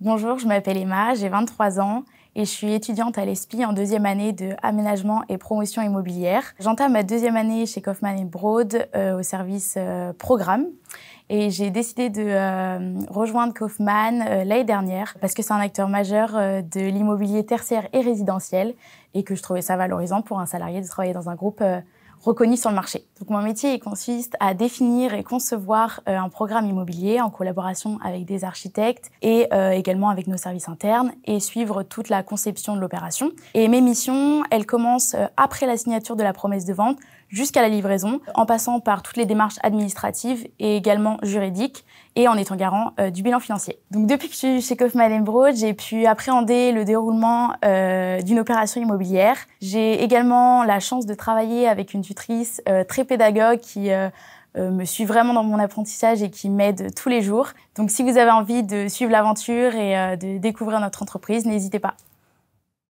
Bonjour, je m'appelle Emma, j'ai 23 ans et je suis étudiante à l'ESPI en deuxième année de aménagement et promotion immobilière. J'entame ma deuxième année chez Kaufman Broad euh, au service euh, programme et j'ai décidé de euh, rejoindre Kaufman l'année dernière parce que c'est un acteur majeur de l'immobilier tertiaire et résidentiel et que je trouvais ça valorisant pour un salarié de travailler dans un groupe reconnu sur le marché. Donc mon métier consiste à définir et concevoir euh, un programme immobilier en collaboration avec des architectes et euh, également avec nos services internes et suivre toute la conception de l'opération. Et mes missions, elles commencent euh, après la signature de la promesse de vente jusqu'à la livraison en passant par toutes les démarches administratives et également juridiques et en étant garant euh, du bilan financier. Donc depuis que je suis chez Coffman Broad, j'ai pu appréhender le déroulement euh, d'une opération immobilière. J'ai également la chance de travailler avec une tutrice euh, très pédagogue qui me suit vraiment dans mon apprentissage et qui m'aide tous les jours. Donc si vous avez envie de suivre l'aventure et de découvrir notre entreprise, n'hésitez pas.